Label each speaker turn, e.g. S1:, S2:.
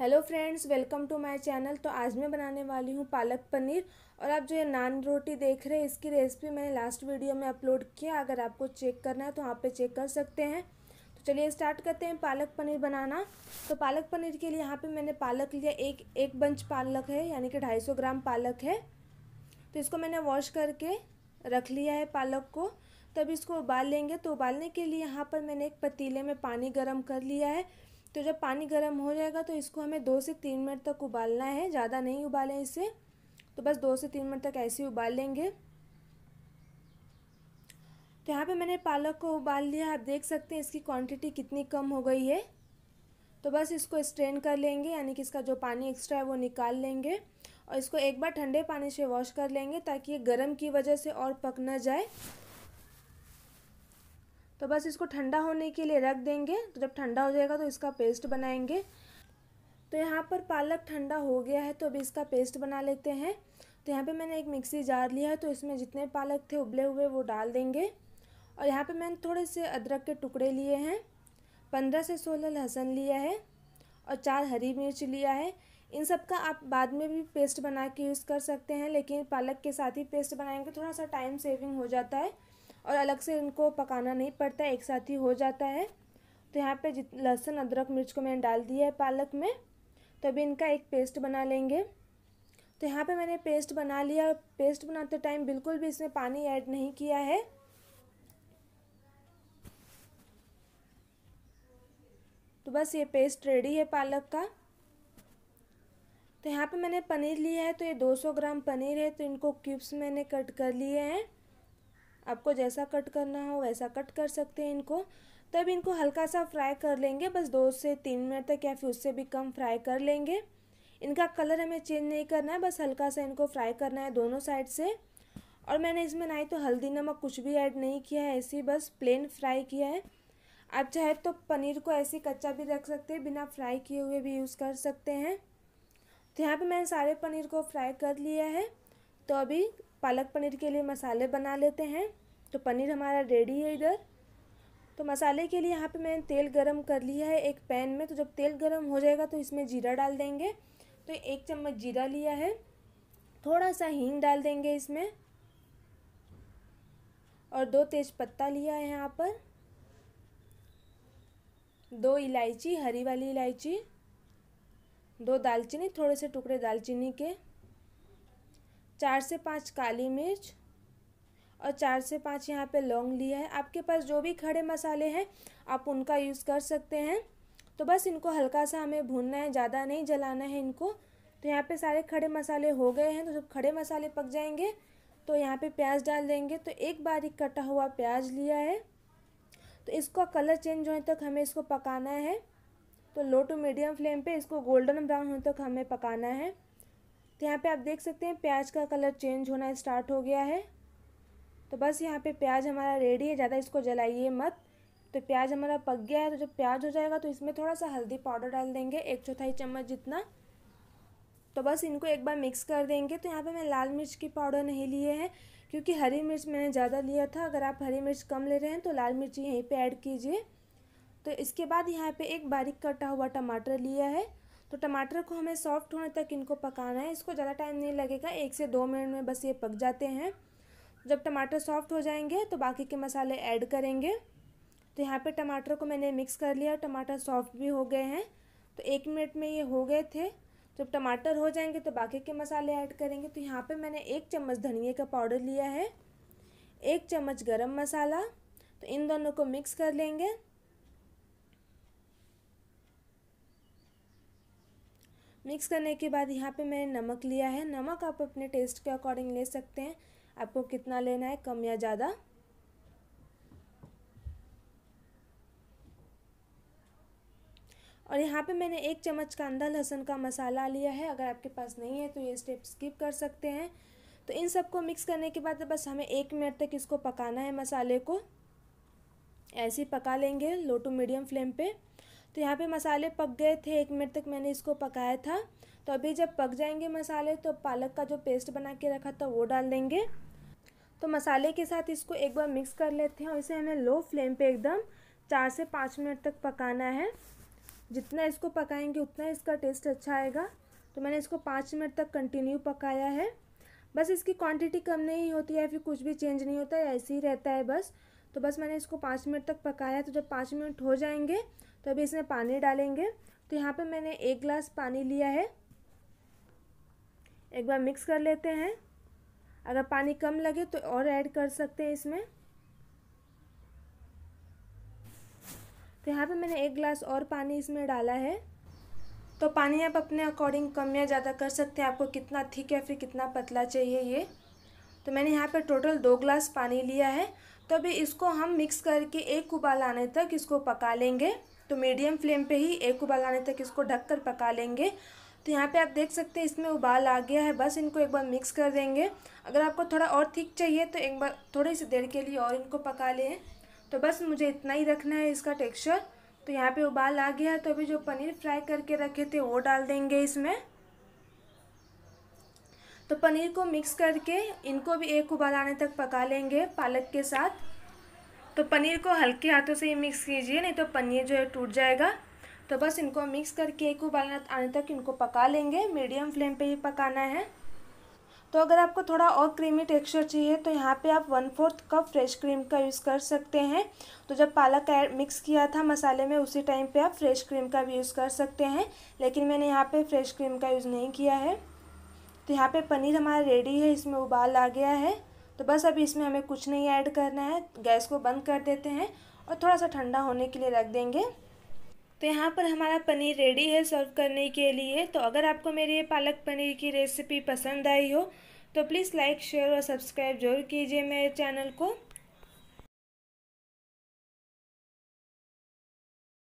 S1: hello friends welcome to my channel तो आज मैं बनाने वाली हूँ पालक पनीर और आप जो ये नान रोटी देख रहे हैं इसकी रेसिपी मैंने लास्ट वीडियो में अपलोड किया अगर आपको चेक करना है तो वहाँ पे चेक कर सकते हैं तो चलिए स्टार्ट करते हैं पालक पनीर बनाना तो पालक पनीर के लिए यहाँ पे मैंने पालक लिया एक एक बंच पालक है यानी कि ढाई ग्राम पालक है तो इसको मैंने वॉश करके रख लिया है पालक को तब इसको उबाल लेंगे तो उबालने के लिए यहाँ पर मैंने एक पतीले में पानी गर्म कर लिया है तो जब पानी गर्म हो जाएगा तो इसको हमें दो से तीन मिनट तक उबालना है ज़्यादा नहीं उबालें इसे तो बस दो से तीन मिनट तक ऐसे ही उबाल लेंगे तो यहाँ पे मैंने पालक को उबाल लिया आप देख सकते हैं इसकी क्वांटिटी कितनी कम हो गई है तो बस इसको स्ट्रेन कर लेंगे यानी कि इसका जो पानी एक्स्ट्रा है वो निकाल लेंगे और इसको एक बार ठंडे पानी से वॉश कर लेंगे ताकि ये गर्म की वजह से और पक ना जाए तो बस इसको ठंडा होने के लिए रख देंगे तो जब ठंडा हो जाएगा तो इसका पेस्ट बनाएंगे तो यहाँ पर पालक ठंडा हो गया है तो अभी इसका पेस्ट बना लेते हैं तो यहाँ पे मैंने एक मिक्सी जार लिया है तो इसमें जितने पालक थे उबले हुए वो डाल देंगे और यहाँ पे मैंने थोड़े से अदरक के टुकड़े लिए हैं पंद्रह से सोलह लहसुन लिया है और चार हरी मिर्च लिया है इन सब का आप बाद में भी पेस्ट बना के यूज़ कर सकते हैं लेकिन पालक के साथ ही पेस्ट बनाएंगे थोड़ा सा टाइम सेविंग हो जाता है और अलग से इनको पकाना नहीं पड़ता एक साथ ही हो जाता है तो यहाँ पे जित लहसुन अदरक मिर्च को मैंने डाल दिया है पालक में तो अभी इनका एक पेस्ट बना लेंगे तो यहाँ पे मैंने पेस्ट बना लिया पेस्ट बनाते टाइम बिल्कुल भी इसमें पानी ऐड नहीं किया है तो बस ये पेस्ट रेडी है पालक का तो यहाँ पे मैंने पनीर लिया है तो ये 200 ग्राम पनीर है तो इनको क्यूब्स मैंने कट कर लिए हैं आपको जैसा कट करना हो वैसा कट कर सकते हैं इनको तब इनको हल्का सा फ्राई कर लेंगे बस दो से तीन मिनट तक या फिर उससे भी कम फ्राई कर लेंगे इनका कलर हमें चेंज नहीं करना है बस हल्का सा इनको फ्राई करना है दोनों साइड से और मैंने इसमें ना ही तो हल्दी नमक कुछ भी ऐड नहीं किया है ऐसे बस प्लेन फ्राई किया है आप चाहे तो पनीर को ऐसे कच्चा भी रख सकते हैं बिना फ्राई किए हुए भी यूज़ कर सकते हैं तो यहाँ पे मैंने सारे पनीर को फ्राई कर लिया है तो अभी पालक पनीर के लिए मसाले बना लेते हैं तो पनीर हमारा रेडी है इधर तो मसाले के लिए यहाँ पे मैंने तेल गरम कर लिया है एक पैन में तो जब तेल गरम हो जाएगा तो इसमें जीरा डाल देंगे तो एक चम्मच जीरा लिया है थोड़ा सा हींग डाल देंगे इसमें और दो तेज पत्ता लिया है यहाँ पर दो इलायची हरी वाली इलायची दो दालचीनी थोड़े से टुकड़े दालचीनी के चार से पाँच काली मिर्च और चार से पाँच यहाँ पे लौंग लिया है आपके पास जो भी खड़े मसाले हैं आप उनका यूज़ कर सकते हैं तो बस इनको हल्का सा हमें भूनना है ज़्यादा नहीं जलाना है इनको तो यहाँ पे सारे खड़े मसाले हो गए हैं तो जब खड़े मसाले पक जाएंगे तो यहाँ पे प्याज डाल देंगे तो एक बारीक कटा हुआ प्याज लिया है तो इसका कलर चेंज होने तक हमें इसको पकाना है तो लो टू मीडियम फ्लेम पे इसको गोल्डन ब्राउन होने तक हमें पकाना है तो यहाँ पे आप देख सकते हैं प्याज का कलर चेंज होना स्टार्ट हो गया है तो बस यहाँ पे प्याज हमारा रेडी है ज़्यादा इसको जलाइए मत तो प्याज हमारा पक गया है तो जब प्याज हो जाएगा तो इसमें थोड़ा सा हल्दी पाउडर डाल देंगे एक चौथाई चम्मच जितना तो बस इनको एक बार मिक्स कर देंगे तो यहाँ पे मैं लाल मिर्च की पाउडर नहीं लिए हैं क्योंकि हरी मिर्च मैंने ज़्यादा लिया था अगर आप हरी मिर्च कम ले रहे हैं तो लाल मिर्च यहीं पे ऐड कीजिए तो इसके बाद यहाँ पे एक बारीक कटा हुआ टमाटर लिया है तो टमाटर को हमें सॉफ्ट होने तक इनको पकाना है इसको ज़्यादा टाइम नहीं लगेगा एक से दो मिनट में बस ये पक जाते हैं जब टमाटर सॉफ्ट हो जाएंगे तो बाकी के मसाले ऐड करेंगे तो यहाँ पे टमाटर को मैंने मिक्स कर लिया और टमाटर सॉफ्ट भी हो गए हैं तो एक मिनट में ये हो गए थे जब टमाटर हो जाएंगे तो बाकी के मसाले ऐड करेंगे तो यहाँ पे मैंने एक चम्मच धनिए का पाउडर लिया है एक चम्मच गरम मसाला तो इन दोनों को मिक्स कर लेंगे मिक्स करने के बाद यहाँ पे मैंने नमक लिया है नमक आप अपने टेस्ट के अकॉर्डिंग ले सकते हैं आपको कितना लेना है कम या ज़्यादा और यहाँ पे मैंने एक चम्मच कांदा लहसुन का मसाला लिया है अगर आपके पास नहीं है तो ये स्टेप स्किप कर सकते हैं तो इन सबको मिक्स करने के बाद बस हमें एक मिनट तक इसको पकाना है मसाले को ऐसे ही पका लेंगे लो टू मीडियम फ्लेम पे तो यहाँ पे मसाले पक गए थे एक मिनट तक मैंने इसको पकाया था तो अभी जब पक जाएंगे मसाले तो पालक का जो पेस्ट बना के रखा था वो डाल देंगे तो मसाले के साथ इसको एक बार मिक्स कर लेते हैं और इसे हमें लो फ्लेम पे एकदम चार से पाँच मिनट तक पकाना है जितना इसको पकाएंगे उतना इसका टेस्ट अच्छा आएगा तो मैंने इसको पाँच मिनट तक कंटिन्यू पकाया है बस इसकी क्वांटिटी कम नहीं होती है फिर कुछ भी चेंज नहीं होता है ऐसे ही रहता है बस तो बस मैंने इसको पाँच मिनट तक पकाया तो जब पाँच मिनट हो जाएंगे तो अभी इसमें पानी डालेंगे तो यहाँ पे मैंने एक ग्लास पानी लिया है एक बार मिक्स कर लेते हैं अगर पानी कम लगे तो और ऐड कर सकते हैं इसमें तो यहाँ पे मैंने एक ग्लास और पानी इसमें डाला है तो पानी आप अपने अकॉर्डिंग कम या ज़्यादा कर सकते हैं आपको कितना थिक या फिर कितना पतला चाहिए ये तो मैंने यहाँ पर टोटल दो ग्लास पानी लिया है तो अभी इसको हम मिक्स करके एक उबाल आने तक इसको पका लेंगे तो मीडियम फ्लेम पे ही एक उबाल आने तक इसको ढक कर पका लेंगे तो यहाँ पे आप देख सकते हैं इसमें उबाल आ गया है बस इनको एक बार मिक्स कर देंगे अगर आपको थोड़ा और थिक चाहिए तो एक बार थोड़ी सी देर के लिए और इनको पका लें तो बस मुझे इतना ही रखना है इसका टेक्स्चर तो यहाँ पे उबाल आ गया है तो अभी जो पनीर फ्राई करके रखे थे वो डाल देंगे इसमें तो पनीर को मिक्स करके इनको भी एक उबाल आने तक पका लेंगे पालक के साथ तो पनीर को हल्के हाथों से ही मिक्स कीजिए नहीं तो पनीर जो है टूट जाएगा तो बस इनको मिक्स करके एक उबालना आने तक इनको पका लेंगे मीडियम फ्लेम पे ही पकाना है तो अगर आपको थोड़ा और क्रीमी टेक्सचर चाहिए तो यहाँ पे आप one fourth cup fresh cream का यूज़ कर सकते हैं तो जब पालक मिक्स किया था मसाले में उसी टाइम पे आप फ्रेश क्रीम का भी यूज़ कर सकते हैं लेकिन मैंने यहाँ पे फ्रेश क्रीम का यूज़ नहीं किया है तो यहाँ पे पनीर हमारा रेडी है इसमें उबाल आ गया है तो बस अभी इसमें हमें कुछ नहीं ऐड करना है गैस को बंद कर देते हैं और थोड़ा सा ठंडा होने के लिए रख देंगे तो यहाँ पर हमारा पनीर रेडी है सर्व करने के लिए तो अगर आपको मेरी ये पालक पनीर की रेसिपी पसंद आई हो तो प्लीज़ लाइक शेयर और सब्सक्राइब जरूर कीजिए मेरे चैनल को